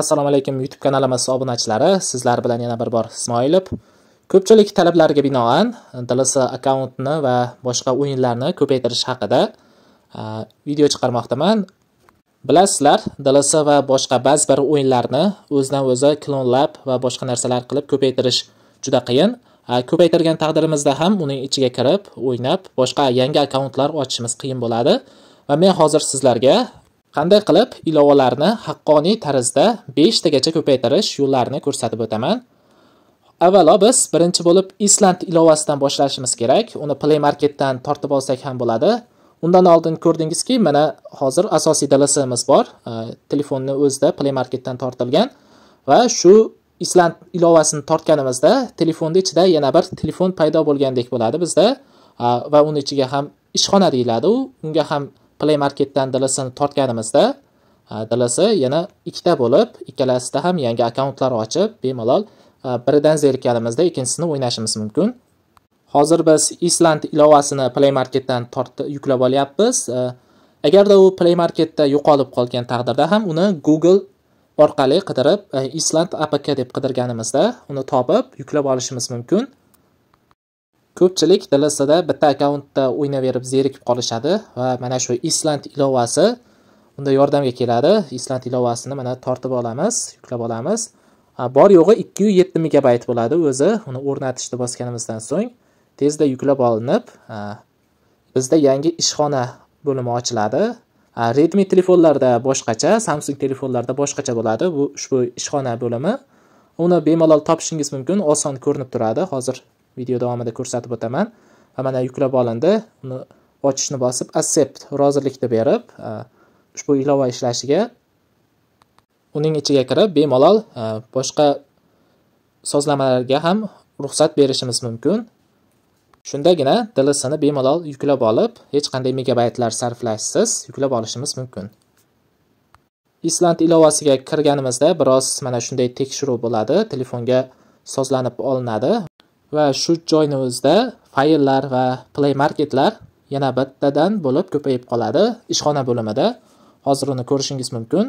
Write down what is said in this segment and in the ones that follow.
assalomu alaykum youtube kanalimiz obunachilari sizlar bilan yana bir bor ismoilov ko'pchilik talablariga binoan dls akkauntni va boshqa o'yinlarni ko'paytirish haqida video chiqarmoqdaman bilasizlar dls va boshqa ba'zi bir o'yinlarni o'zidan o'zi klonlab va boshqa narsalar qilib ko'paytirish juda qiyin ko'paytirgan taqdirimizda ham uning ichiga kirib o'ynab boshqa yangi akkauntlar ochishimiz qiyin bo'ladi va men hozir sizlarga Qanday qilib ilovalarni haqqoniy tarzda 5 tagacha ko'paytirish yo'llarini ko'rsatib o'taman. Avvalo biz birinchi bo'lib Island ilovasidan boshlashimiz kerak. Uni Play Marketdan tortib olsak ham bo'ladi. Undan oldin ko'rdingizki, mana hozir asosiy DLSimiz bor. telefonni o'zida Play Marketdan tortilgan va shu Island ilovasini tortganimizda telefonni ichida yana bir telefon paydo bo'lgandek bo'ladi bizda va uni ichiga ham ishxona deyiladi u. Unga ham play marketdan dlsni tortganimizda dls yana ikkita bo'lib ikkalasida ham yangi akkauntlar ochib bemalol biridan zerikkanimizda ikkinchisini o'ynashimiz mumkin hozir biz island ilovasini play marketdan tortib yuklab olyapmiz agarda u play marketda yo'qolib qolgan taqdirda ham uni google orqali qidirib island apk deb qidirganimizda uni topib yuklab olishimiz mumkin ko'pchilik dlsda bitta akkauntda o'ynaverib zerikib qolishadi va mana shu island ilovasi unda yordamga keladi island ilovasini mana tortib olamiz yuklab olamiz bor yo'g'i ikki yuz yetti megabayt bo'ladi o'zi uni o'rnatishni bosganimizdan so'ng tezda yuklab olinib bizda yangi ishxona bo'limi ochiladi redmi telefonlarda boshqacha samsung telefonlarda boshqacha bo'ladi bu ushbu ishxona bo'limi uni bemalol topishingiz mumkin oson ko'rinib turadi hozir video davomida ko'rsatib o'taman va mana yuklab olindi uni ochishni bosib accept rozilikni berib ushbu ilova ishlashiga uning ichiga kirib bemalol boshqa sozlamalarga ham ruxsat berishimiz mumkin shundagina dlsni bemalol yuklab olib hech qanday megabaytlar sarflashsiz yuklab olishimiz mumkin island ilovasiga kirganimizda biroz mana shunday tekshiruv bo'ladi telefonga sozlanib olinadi va shu joyimizda fayllar va play marketlar yana bittadan bo'lib ko'payib qoladi ishxona bo'limida hozir uni ko'rishingiz mumkin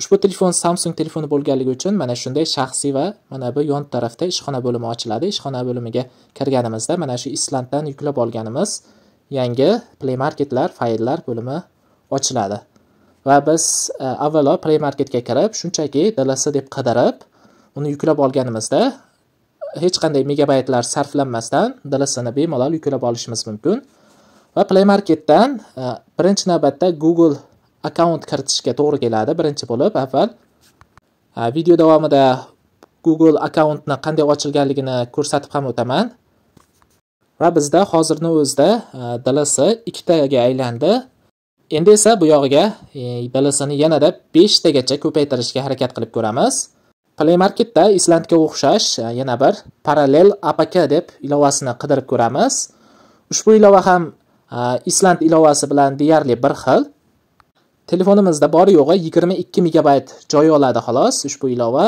ushbu telefon samsung telefoni bo'lganligi uchun mana shunday shaxsiy va mana bu yon tarafda ishxona bo'limi ochiladi ishxona bo'limiga kirganimizda mana shu islanddan yuklab olganimiz yangi play marketlar fayllar bo'limi ochiladi va biz e, avvalo play marketga kirib shunchaki dls deb qidirib uni yuklab olganimizda hech qanday megabaytlar sarflanmasdan dlsni bemalol yuklab olishimiz mumkin va play marketdan e, birinchi navbatda google akkaunt kiritishga to'g'ri keladi birinchi bo'lib avval e, video davomida google akkauntni qanday ochilganligini ko'rsatib ham o'taman va bizda hozirni o'zida e, dls ikkitaga aylandi endi esa bu yog'iga dlsni yanada beshtagacha ko'paytirishga harakat qilib ko'ramiz play marketda islandga o'xshash e, yana bir parallel apk deb ilovasini qidirib ko'ramiz ushbu ilova ham e, island ilovasi bilan deyarli bir xil telefonimizda bor yo'g'i 22 MB megabayt joy oladi xolos ushbu ilova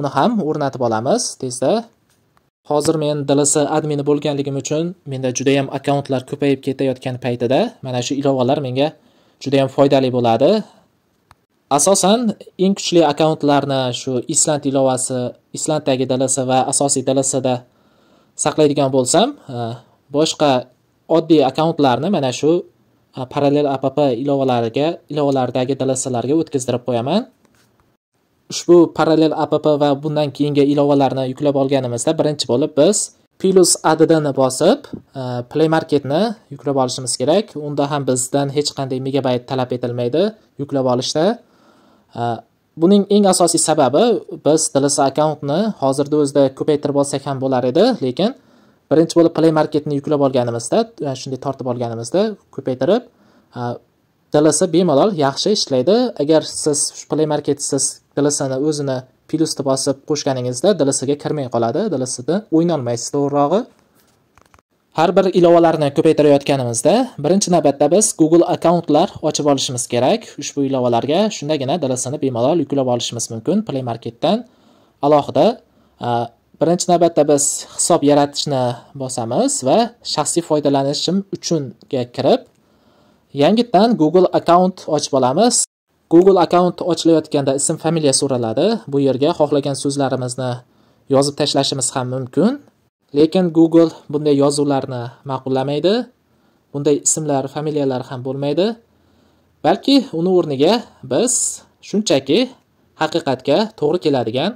uni ham o'rnatib olamiz tezda hozir men dlc admini bo'lganligim uchun menda juda judayam akkauntlar ko'payib ketayotgan paytida mana shu ilovalar menga juda judayam foydali bo'ladi asosan eng kuchli akkauntlarni shu island ilovasi islanddagi dlsi va asosiy dlcda saqlaydigan bo'lsam e, boshqa oddiy akkauntlarni mana shu e, parallel app ilovalariga ilovalardagi dlslarga o'tkazdirib qo'yaman ushbu parallel app va bundan keyingi ilovalarni yuklab olganimizda birinchi bo'lib biz plus adadini bosib e, play marketni yuklab olishimiz kerak unda ham bizdan hech qanday megabayt talab etilmaydi yuklab olishda Э, buning eng asosiy sababi biz dlc akkauntni hozirda o'zida ko'paytirib olsak ham bo'lar edi lekin birinchi bo'lib play marketni yuklab olganimizda e, shunday tortib olganimizda ko'paytirib dls e, bemalol yaxshi ishlaydi agar siz play market siz dlsni o'zini plyusni bosib qo'shganingizda dlsga kirmay qoladi dlcni o'ynolmaysiz to'g'rirog'i Har bir ilovalarni ko'paytirayotganimizda birinchi navbatda biz Google akkauntlar ochib olishimiz kerak. Ushbu ilovalarga shundagina DLSni bemalol yuklab olishimiz mumkin Play Marketdan alohida. Birinchi navbatda biz hisob yaratishni bosamiz va shaxsiy foydalanishim uchunga kirib yangitdan Google akkaunt ochib olamiz. Google akkaunt ochilayotganda ism familiya so'raladi. Bu yerga xohlagan so'zlarimizni yozib tashlashimiz ham mumkin lekin google bunday yozuvlarni ma'qullamaydi bunday ismlar familiyalar ham bo'lmaydi balki uni o'rniga biz shunchaki haqiqatga to'g'ri keladigan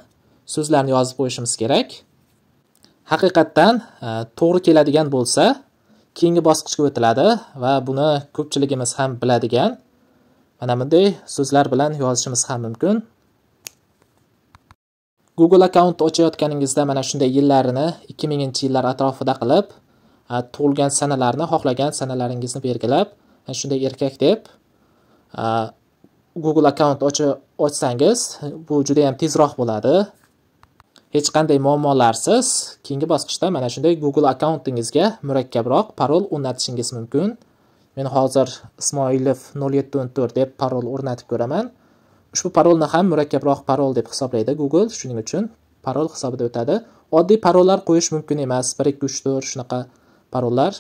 so'zlarni yozib qo'yishimiz kerak haqiqatdan e, to'g'ri keladigan bo'lsa keyingi bosqichga o'tiladi va buni ko'pchiligimiz ham biladigan mana bunday so'zlar bilan yozishimiz ham mumkin Google akkaunt ochayotganingizda mana shunday yillarini 2000 yillar atrofida qilib, tug'ilgan sanalarni, xohlagan sanalaringizni belgilab, mana shunday erkak deb Google akkaunt ochsangiz, bu juda ham tezroq bo'ladi. Hech qanday muammolarsiz keyingi bosqichda mana shunday Google akkauntingizga murakkabroq parol o'rnatishingiz mumkin. Men hozir Ismoilov 0714 deb parol o'rnatib ko'raman. ushbu parolni ham murakkabroq parol deb hisoblaydi google shuning uchun parol hisobida o'tadi oddiy parollar qo'yish mumkin emas bir ikki uch to'rt shunaqa parollar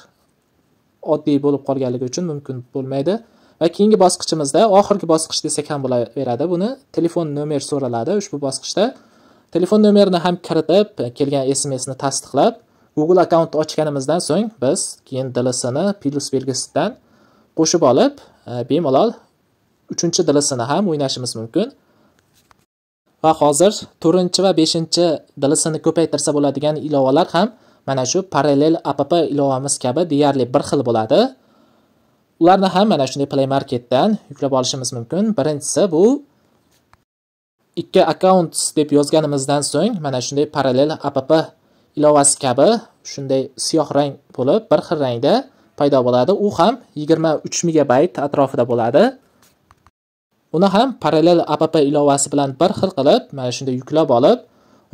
oddiy bo'lib qolganligi uchun mumkin bo'lmaydi va keyingi bosqichimizda oxirgi bosqich desak ham bo'laveradi buni telefon nomer so'raladi ushbu bosqichda telefon nomerini ham kiritib kelgan smsni tasdiqlab google akkauntni ochganimizdan so'ng biz keyin dlsni plyus belgisidan qo'shib olib e, bemalol uchinchi dlsni ham o'ynashimiz mumkin va hozir to'rtinchi va beshinchi dlsni ko'paytirsa bo'ladigan ilovalar ham mana shu parallel app ilovamiz kabi deyarli bir xil bo'ladi ularni ham mana shunday play marketdan yuklab olishimiz mumkin birinchisi bu ikki akkaunt deb yozganimizdan so'ng mana shunday parallel app ilovasi kabi shunday siyoh rang bo'lib bir xil rangda paydo bo'ladi u ham yigirma uch megabayt atrofida bo'ladi uni ham parallel app ilovasi bilan bir xil qilib mana shunday yuklab olib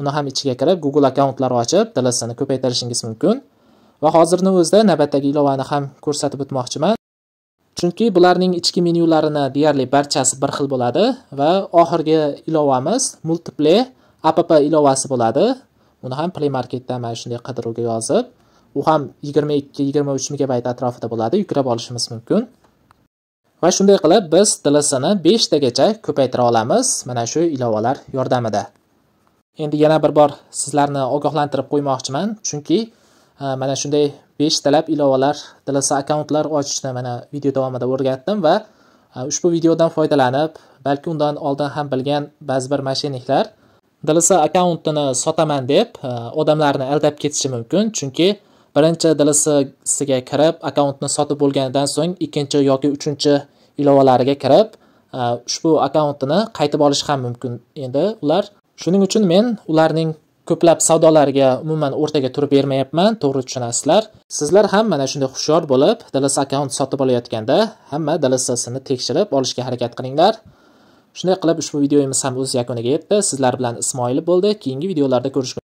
uni ham ichiga kirib google akkauntlari ochib dlsni ko'paytirishingiz mumkin va hozirni o'zida navbatdagi ilovani ham ko'rsatib o'tmoqchiman chunki bularning ichki menyularini deyarli barchasi bir xil bo'ladi va oxirgi ilovamiz multiple app ilovasi bo'ladi uni ham play marketdan mana shunday qidiruvga yozib u ham yigirma ikki yigirma uch megabayt atrofida bo'ladi yuklab olishimiz mumkin va shunday qilib biz DLSni 5 ko'paytira olamiz mana shu ilovalar yordamida endi yana bir bor sizlarni ogohlantirib qo'ymoqchiman chunki e, mana shunday 5 talab ilovalar DLS akkauntlar ochishni mana video davomida o'rgatdim va e, ushbu videodan foydalanib balki undan oldin ham bilgan ba'zi bir mashinniklar DLS akkauntini sotaman deb e, odamlarni aldab ketishi mumkin chunki birinchi dlsga kirib akkauntni sotib bo'lganidan so'ng ikkinchi yoki uchinchi ilovalariga kirib e, ushbu akkauntini qaytib olish ham mumkin endi ular shuning uchun men ularning ko'plab savdolarga umuman o'rtaga turib bermayapman to'g'ri tushunasizlar sizlar ham mana shunday hushyor bo'lib dls akkaunt sotib olayotganda hamma dlssini tekshirib olishga harakat qilinglar shunday qilib ushbu videomiz ham o'z yakuniga yetdi sizlar bilan ismoil bo'ldi keyingi videolarda ko'rishguncha